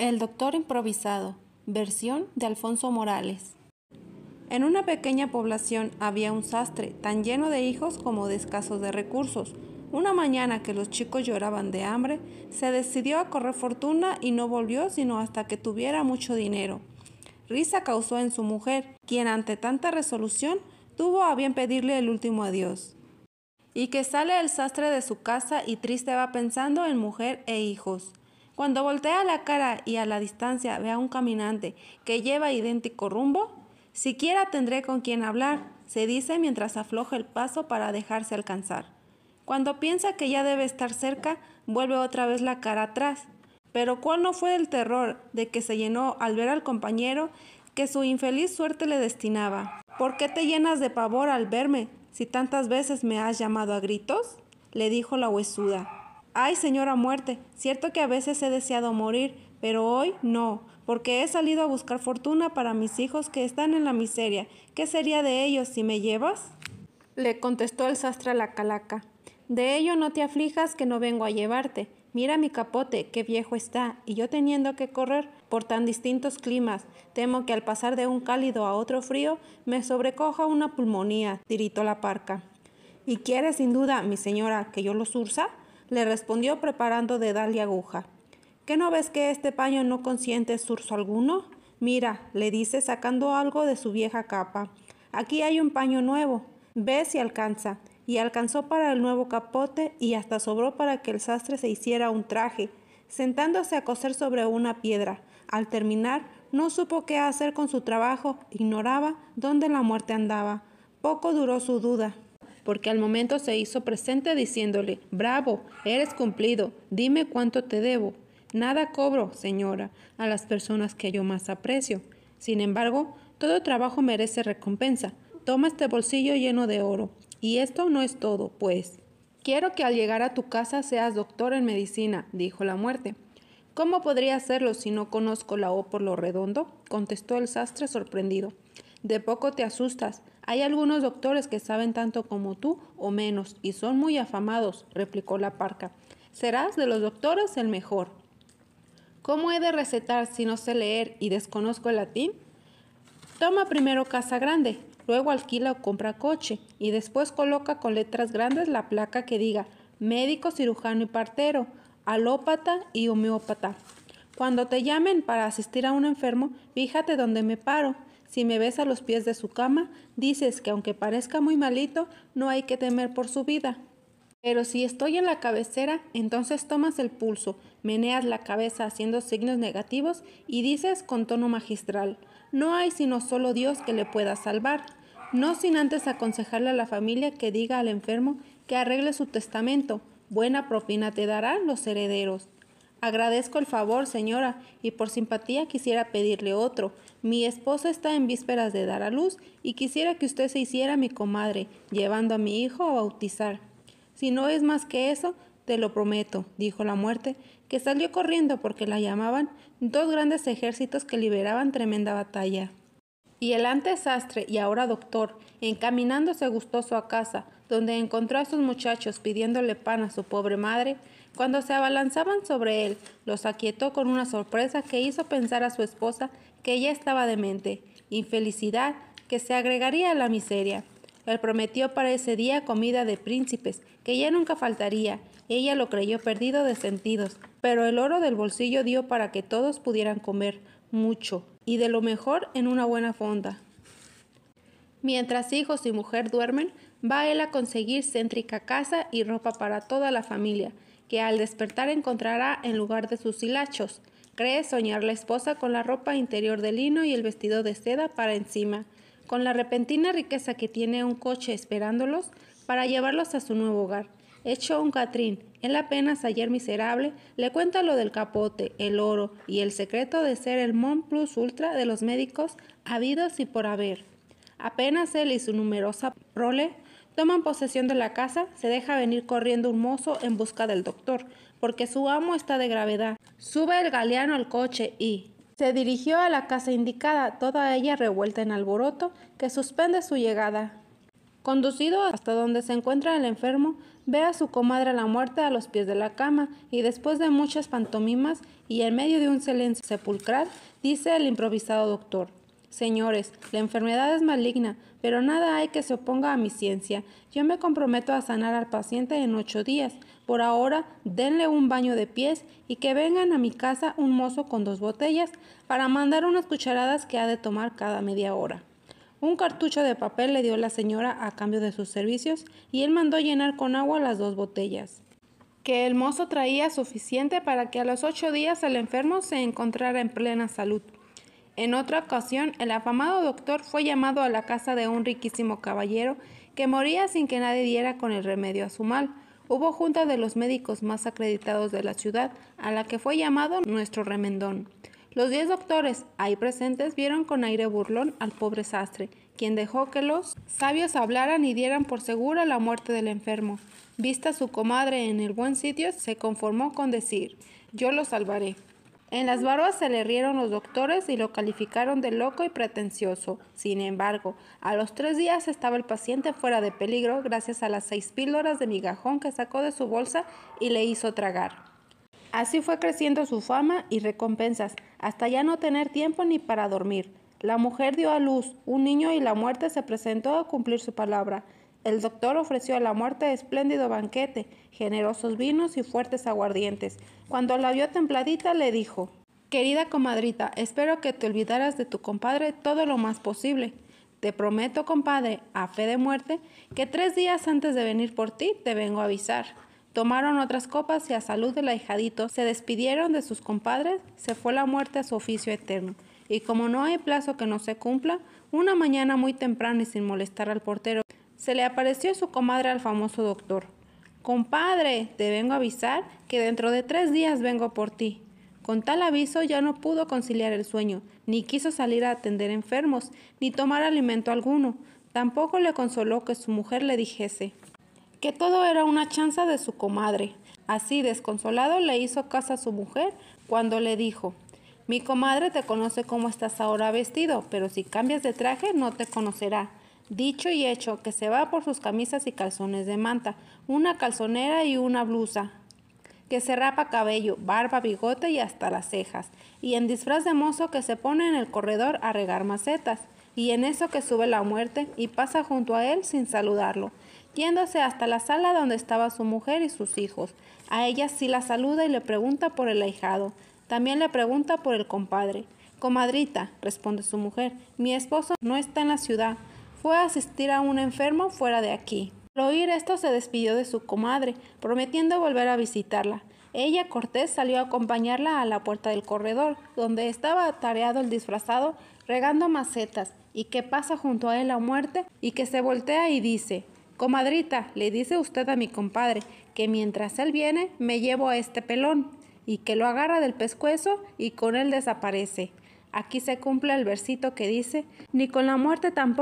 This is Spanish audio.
El doctor improvisado, versión de Alfonso Morales. En una pequeña población había un sastre tan lleno de hijos como de escasos de recursos. Una mañana que los chicos lloraban de hambre, se decidió a correr fortuna y no volvió sino hasta que tuviera mucho dinero. Risa causó en su mujer, quien ante tanta resolución tuvo a bien pedirle el último adiós. Y que sale el sastre de su casa y triste va pensando en mujer e hijos. Cuando voltea la cara y a la distancia ve a un caminante que lleva idéntico rumbo, siquiera tendré con quien hablar, se dice mientras afloja el paso para dejarse alcanzar. Cuando piensa que ya debe estar cerca, vuelve otra vez la cara atrás. Pero cuál no fue el terror de que se llenó al ver al compañero que su infeliz suerte le destinaba. ¿Por qué te llenas de pavor al verme si tantas veces me has llamado a gritos? le dijo la huesuda. Ay, señora muerte, cierto que a veces he deseado morir, pero hoy no, porque he salido a buscar fortuna para mis hijos que están en la miseria. ¿Qué sería de ellos si me llevas? Le contestó el sastre a la calaca. De ello no te aflijas que no vengo a llevarte. Mira mi capote, qué viejo está, y yo teniendo que correr por tan distintos climas, temo que al pasar de un cálido a otro frío me sobrecoja una pulmonía, tiritó la parca. ¿Y quiere sin duda, mi señora, que yo lo surza? le respondió preparando dedal y aguja. ¿Qué no ves que este paño no consiente surso alguno? Mira, le dice sacando algo de su vieja capa. Aquí hay un paño nuevo. Ve si alcanza. Y alcanzó para el nuevo capote y hasta sobró para que el sastre se hiciera un traje, sentándose a coser sobre una piedra. Al terminar, no supo qué hacer con su trabajo, ignoraba dónde la muerte andaba. Poco duró su duda porque al momento se hizo presente diciéndole, Bravo, eres cumplido, dime cuánto te debo. Nada cobro, señora, a las personas que yo más aprecio. Sin embargo, todo trabajo merece recompensa. Toma este bolsillo lleno de oro. Y esto no es todo, pues. Quiero que al llegar a tu casa seas doctor en medicina, dijo la muerte. ¿Cómo podría hacerlo si no conozco la O por lo redondo? contestó el sastre sorprendido. De poco te asustas. Hay algunos doctores que saben tanto como tú o menos y son muy afamados, replicó la parca. Serás de los doctores el mejor. ¿Cómo he de recetar si no sé leer y desconozco el latín? Toma primero casa grande, luego alquila o compra coche y después coloca con letras grandes la placa que diga médico, cirujano y partero, alópata y homeópata. Cuando te llamen para asistir a un enfermo, fíjate donde me paro si me ves a los pies de su cama, dices que aunque parezca muy malito, no hay que temer por su vida. Pero si estoy en la cabecera, entonces tomas el pulso, meneas la cabeza haciendo signos negativos y dices con tono magistral, no hay sino solo Dios que le pueda salvar. No sin antes aconsejarle a la familia que diga al enfermo que arregle su testamento, buena propina te darán los herederos. Agradezco el favor, señora, y por simpatía quisiera pedirle otro. Mi esposa está en vísperas de dar a luz y quisiera que usted se hiciera mi comadre, llevando a mi hijo a bautizar. Si no es más que eso, te lo prometo, dijo la muerte, que salió corriendo porque la llamaban dos grandes ejércitos que liberaban tremenda batalla y el antes sastre y ahora doctor, encaminándose gustoso a casa, donde encontró a sus muchachos pidiéndole pan a su pobre madre, cuando se abalanzaban sobre él, los aquietó con una sorpresa que hizo pensar a su esposa que ella estaba demente, infelicidad que se agregaría a la miseria. Él prometió para ese día comida de príncipes, que ya nunca faltaría. Ella lo creyó perdido de sentidos, pero el oro del bolsillo dio para que todos pudieran comer, mucho y de lo mejor en una buena fonda. Mientras hijos y mujer duermen, va él a conseguir céntrica casa y ropa para toda la familia, que al despertar encontrará en lugar de sus hilachos. Cree soñar la esposa con la ropa interior de lino y el vestido de seda para encima, con la repentina riqueza que tiene un coche esperándolos para llevarlos a su nuevo hogar hecho un catrín. Él apenas ayer miserable le cuenta lo del capote, el oro y el secreto de ser el mon plus ultra de los médicos habidos y por haber. Apenas él y su numerosa prole toman posesión de la casa, se deja venir corriendo un mozo en busca del doctor, porque su amo está de gravedad. Sube el galeano al coche y, se dirigió a la casa indicada, toda ella revuelta en alboroto, que suspende su llegada. Conducido hasta donde se encuentra el enfermo, ve a su comadre la muerte a los pies de la cama y después de muchas pantomimas y en medio de un silencio sepulcral, dice el improvisado doctor. Señores, la enfermedad es maligna, pero nada hay que se oponga a mi ciencia. Yo me comprometo a sanar al paciente en ocho días. Por ahora, denle un baño de pies y que vengan a mi casa un mozo con dos botellas para mandar unas cucharadas que ha de tomar cada media hora. Un cartucho de papel le dio la señora a cambio de sus servicios y él mandó llenar con agua las dos botellas, que el mozo traía suficiente para que a los ocho días el enfermo se encontrara en plena salud. En otra ocasión, el afamado doctor fue llamado a la casa de un riquísimo caballero que moría sin que nadie diera con el remedio a su mal. Hubo junta de los médicos más acreditados de la ciudad, a la que fue llamado nuestro remendón. Los diez doctores ahí presentes vieron con aire burlón al pobre sastre, quien dejó que los sabios hablaran y dieran por segura la muerte del enfermo. Vista su comadre en el buen sitio, se conformó con decir, yo lo salvaré. En las barbas se le rieron los doctores y lo calificaron de loco y pretencioso. Sin embargo, a los tres días estaba el paciente fuera de peligro gracias a las seis píldoras de migajón que sacó de su bolsa y le hizo tragar. Así fue creciendo su fama y recompensas, hasta ya no tener tiempo ni para dormir. La mujer dio a luz un niño y la muerte se presentó a cumplir su palabra. El doctor ofreció a la muerte espléndido banquete, generosos vinos y fuertes aguardientes. Cuando la vio templadita le dijo, Querida comadrita, espero que te olvidaras de tu compadre todo lo más posible. Te prometo, compadre, a fe de muerte, que tres días antes de venir por ti te vengo a avisar. Tomaron otras copas y a salud del ahijadito se despidieron de sus compadres, se fue la muerte a su oficio eterno. Y como no hay plazo que no se cumpla, una mañana muy temprano y sin molestar al portero, se le apareció su comadre al famoso doctor. Compadre, te vengo a avisar que dentro de tres días vengo por ti. Con tal aviso ya no pudo conciliar el sueño, ni quiso salir a atender enfermos, ni tomar alimento alguno. Tampoco le consoló que su mujer le dijese que todo era una chanza de su comadre. Así, desconsolado, le hizo caso a su mujer cuando le dijo, mi comadre te conoce como estás ahora vestido, pero si cambias de traje no te conocerá. Dicho y hecho, que se va por sus camisas y calzones de manta, una calzonera y una blusa, que se rapa cabello, barba, bigote y hasta las cejas, y en disfraz de mozo que se pone en el corredor a regar macetas, y en eso que sube la muerte y pasa junto a él sin saludarlo yéndose hasta la sala donde estaba su mujer y sus hijos. A ella sí la saluda y le pregunta por el ahijado. También le pregunta por el compadre. Comadrita, responde su mujer, mi esposo no está en la ciudad. Fue a asistir a un enfermo fuera de aquí. Al oír esto se despidió de su comadre, prometiendo volver a visitarla. Ella, cortés, salió a acompañarla a la puerta del corredor, donde estaba atareado el disfrazado regando macetas, y que pasa junto a él la muerte, y que se voltea y dice, Comadrita, le dice usted a mi compadre que mientras él viene me llevo a este pelón y que lo agarra del pescuezo y con él desaparece. Aquí se cumple el versito que dice, ni con la muerte tampoco.